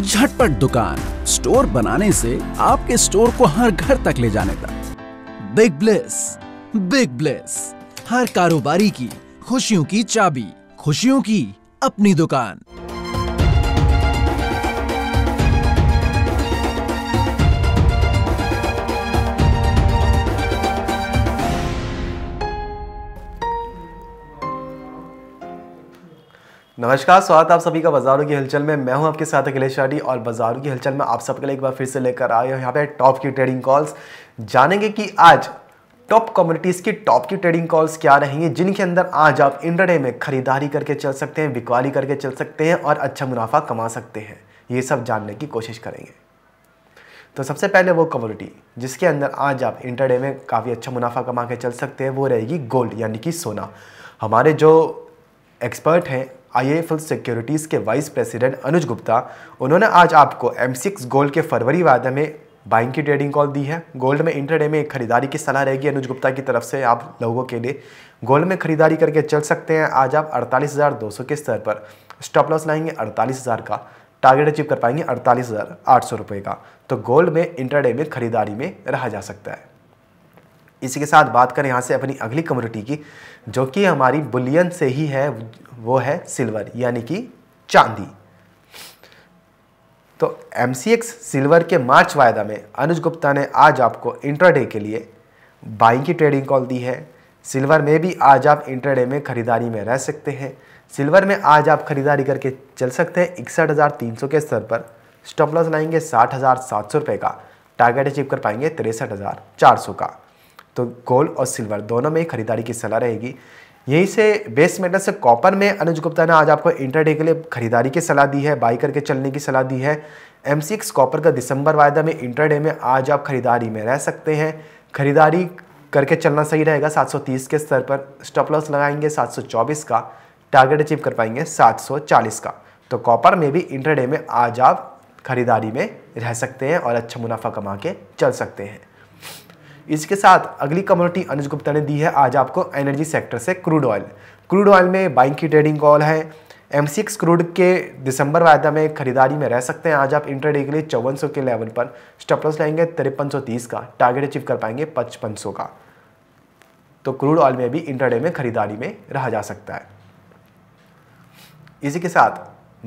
झटपट दुकान स्टोर बनाने से आपके स्टोर को हर घर तक ले जाने तक बिग ब्लेस बिग ब्लेस हर कारोबारी की खुशियों की चाबी खुशियों की अपनी दुकान नमस्कार स्वागत आप सभी का बाजारों की हलचल में मैं हूं आपके साथ अखिलेश शाडी और बाजारों की हलचल में आप सबके लिए एक बार फिर से लेकर आए हो यहाँ पे टॉप की ट्रेडिंग कॉल्स जानेंगे कि आज टॉप कम्युनिटीज़ की टॉप की ट्रेडिंग कॉल्स क्या रहेंगे जिनके अंदर आज आप इंटरडे में खरीदारी करके चल सकते हैं बिकवाली करके चल सकते हैं और अच्छा मुनाफा कमा सकते हैं ये सब जानने की कोशिश करेंगे तो सबसे पहले वो कम्युनिटी जिसके अंदर आज आप इंटरडे में काफ़ी अच्छा मुनाफा कमा के चल सकते हैं वो रहेगी गोल्ड यानी कि सोना हमारे जो एक्सपर्ट हैं आईआईएफएल सिक्योरिटीज़ के वाइस प्रेसिडेंट अनुज गुप्ता उन्होंने आज आपको एम सिक्स गोल्ड के फरवरी वादे में बाइंग की ट्रेडिंग कॉल दी है गोल्ड में इंटरडे में खरीदारी की सलाह रहेगी अनुज गुप्ता की तरफ से आप लोगों के लिए गोल्ड में खरीदारी करके चल सकते हैं आज आप 48,200 के स्तर पर स्टॉप लॉस लाएंगे 48,000 का टारगेट अचीव कर पाएंगे अड़तालीस हज़ार आठ सौ रुपये का तो गोल्ड में इंटरडे में खरीदारी में रहा जा सकता है इसी के साथ बात करें यहाँ से अपनी अगली कम्युनिटी की जो कि हमारी बुलियन से ही है वो है सिल्वर यानी कि चांदी तो एम सिल्वर के मार्च वायदा में अनुज गुप्ता ने आज आपको इंट्राडे के लिए बाइंग की ट्रेडिंग कॉल दी है सिल्वर में भी आज आप इंट्राडे में खरीदारी में रह सकते हैं सिल्वर में आज आप खरीदारी करके चल सकते हैं इकसठ हज़ार तीन सौ के स्तर पर स्टॉप लॉस लाएंगे साठ हज़ार सात सौ रुपये का टारगेट अचीव कर पाएंगे तिरसठ हज़ार चार सौ का तो गोल्ड और सिल्वर दोनों में खरीदारी की सलाह रहेगी यहीं से बेस मेटल से कॉपर में अनुज गुप्ता ने आज आपको इंटरडे के लिए खरीदारी की सलाह दी है बाई करके चलने की सलाह दी है एम कॉपर का दिसंबर वायदा में इंटरडे में आज आप खरीदारी में रह सकते हैं खरीदारी करके चलना सही रहेगा 730 के स्तर पर स्टॉप लॉस लगाएंगे 724 का टारगेट अचीव कर पाएंगे 740 का तो कॉपर में भी इंटरडे में आज आप खरीदारी में रह सकते हैं और अच्छा मुनाफा कमा के चल सकते हैं इसके साथ अगली कम्युनिटी अनुज गुप्ता ने दी है आज आपको एनर्जी सेक्टर से क्रूड ऑयल क्रूड ऑयल में बाइंग की ट्रेडिंग कॉल है एम क्रूड के दिसंबर वायदा में खरीदारी में रह सकते हैं आज आप इंटरडे के लिए चौवन के लेवल पर स्टपलस लेंगे तिरपन का टारगेट अचीव कर पाएंगे पचपन का तो क्रूड ऑयल में भी इंटरडे में खरीदारी में रहा जा सकता है इसी के साथ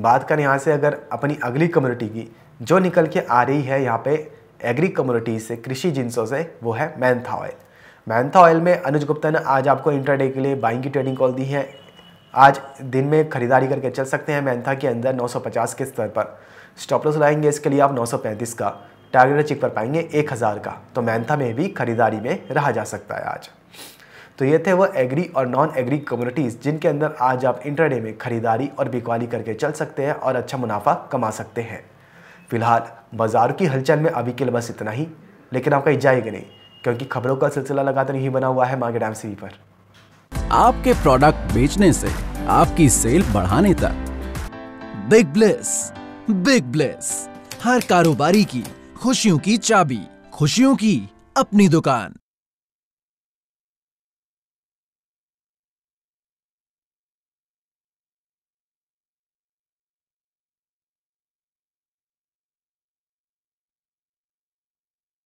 बात करें यहाँ से अगर अपनी अगली कम्युनिटी की जो निकल के आ रही है यहाँ पे एग्री कम्युनिटी से कृषि जिनसों से वो है मैंथा ऑयल मैंथा ऑयल में अनुज गुप्ता ने आज आपको इंटरडे के लिए बाइंग की ट्रेडिंग कॉल दी है आज दिन में खरीदारी करके चल सकते हैं मैंथा के अंदर 950 के स्तर पर स्टॉप लॉस लाएंगे इसके लिए आप 935 का टारगेट चिक पर पाएंगे 1000 का तो मैंथा में भी खरीदारी में रहा जा सकता है आज तो ये थे वो एग्री और नॉन एग्री कम्युनिटीज़ जिनके अंदर आज आप इंटरडे में खरीदारी और बिकवाली करके चल सकते हैं और अच्छा मुनाफा कमा सकते हैं फिलहाल बाज़ार की हलचल में अभी के लिए बस इतना ही लेकिन आपका जाएगा नहीं क्योंकि खबरों का सिलसिला लगातार यही बना हुआ है मार्केट एम पर आपके प्रोडक्ट बेचने से आपकी सेल बढ़ाने तक बिग ब्लेस बिग ब्लेस हर कारोबारी की खुशियों की चाबी खुशियों की अपनी दुकान